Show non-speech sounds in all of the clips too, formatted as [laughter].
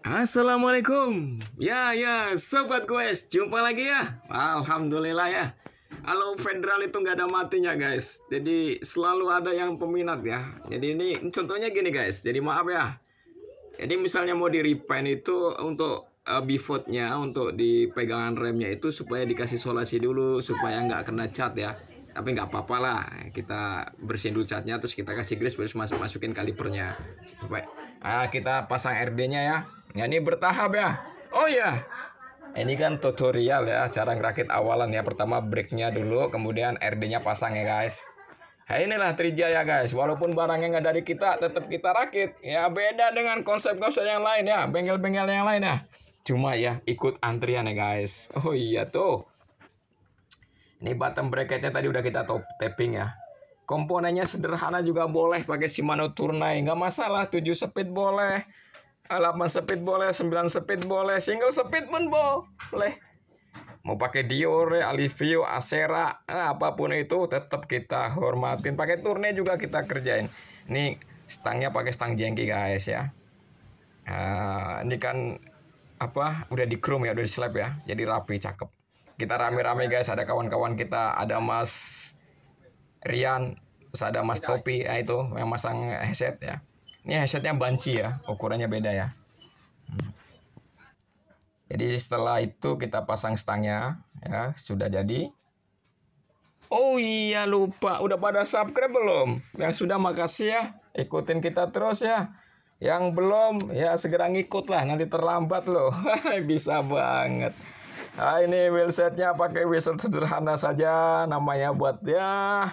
Assalamualaikum Ya ya Sobat Quest Jumpa lagi ya Alhamdulillah ya Halo Federal itu nggak ada matinya guys Jadi selalu ada yang peminat ya Jadi ini contohnya gini guys Jadi maaf ya Jadi misalnya mau di repaint itu Untuk uh, eh, bivotnya Untuk di pegangan remnya itu Supaya dikasih solasi dulu Supaya nggak kena cat ya tapi nggak apa-apa lah kita bersihin dulu catnya terus kita kasih grease terus masuk masukin kalipernya supaya nah, kita pasang RD nya ya Ya, ini bertahap ya. Oh ya. Ini kan tutorial ya cara ngerakit awalan ya. Pertama breaknya dulu, kemudian RD-nya pasang ya guys. Nah, inilah Trijaya ya, guys. Walaupun barangnya nggak dari kita, tetap kita rakit. Ya beda dengan konsep-konsep yang lain ya, bengkel-bengkel yang lain ya. Cuma ya ikut antrian ya guys. Oh iya tuh. Ini bottom bracketnya tadi udah kita top tapping ya. Komponennya sederhana juga boleh pakai Shimano Tournai, nggak masalah. 7 speed boleh. 8 speed boleh sembilan speed boleh single speed pun boleh mau pakai Diore, Alivio, Acera, eh, apapun itu tetap kita hormatin. Pakai turne juga kita kerjain. Ini stangnya pakai stang jengki guys ya. Uh, ini kan apa udah di chrome ya udah di slab ya jadi rapi cakep kita rame-rame guys ada kawan-kawan kita ada Mas Rian terus ada Mas Topi ya itu yang masang headset ya ini headsetnya banci ya, ukurannya beda ya. Hmm. Jadi setelah itu kita pasang stangnya ya, sudah jadi. Oh iya lupa, udah pada subscribe belum? Yang sudah makasih ya, ikutin kita terus ya. Yang belum ya segera ngikut lah, nanti terlambat loh. [laughs] Bisa banget. Nah, ini wheelsetnya pakai wheelset sederhana saja, namanya buat ya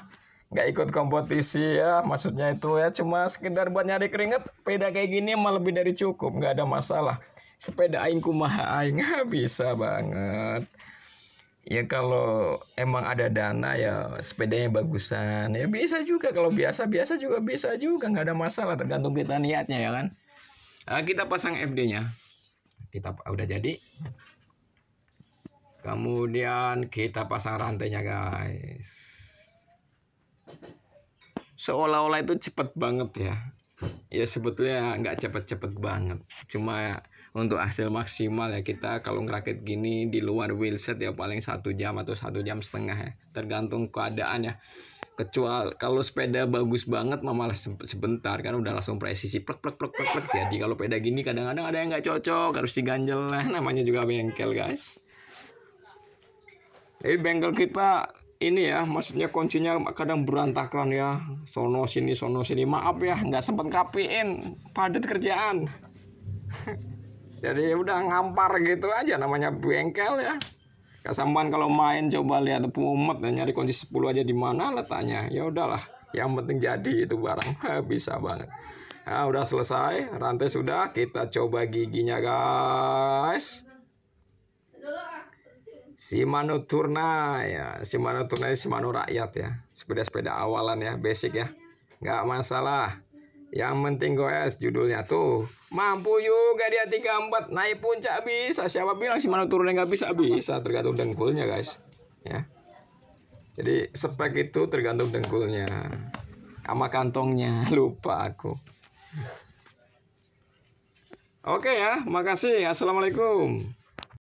nggak ikut kompetisi ya maksudnya itu ya cuma sekedar buat nyari keringet sepeda kayak gini malah lebih dari cukup nggak ada masalah sepeda aing kumaha aing [laughs] bisa banget ya kalau emang ada dana ya sepedanya bagusan ya bisa juga kalau biasa biasa juga bisa juga nggak ada masalah tergantung kita niatnya ya kan nah, kita pasang FD nya kita ah, udah jadi kemudian kita pasang rantainya guys seolah-olah itu cepet banget ya ya sebetulnya nggak cepet-cepet banget cuma untuk hasil maksimal ya kita kalau ngerakit gini di luar wheelset ya paling satu jam atau satu jam setengah ya tergantung keadaan ya kecuali kalau sepeda bagus banget malah sebentar kan udah langsung presisi plek plek plek plek, plek. jadi kalau sepeda gini kadang-kadang ada yang nggak cocok harus diganjel lah namanya juga bengkel guys jadi bengkel kita ini ya maksudnya kuncinya kadang berantakan ya sono sini sono sini maaf ya nggak sempat kapiin padat kerjaan [laughs] jadi udah ngampar gitu aja namanya bengkel ya kesampan kalau main coba lihat pumet dan nyari kunci 10 aja di mana letaknya ya udahlah yang penting jadi itu barang [laughs] bisa banget nah, udah selesai rantai sudah kita coba giginya guys Si manuturna ya si manuturna si manu rakyat ya sepeda-sepeda awalan ya basic ya nggak masalah yang penting goes judulnya tuh mampu juga dia tiga empat naik puncak bisa siapa bilang si manuturna nggak bisa bisa tergantung dengkulnya guys ya jadi spek itu tergantung dengkulnya sama kantongnya [laughs] lupa aku Oke ya, makasih. Assalamualaikum.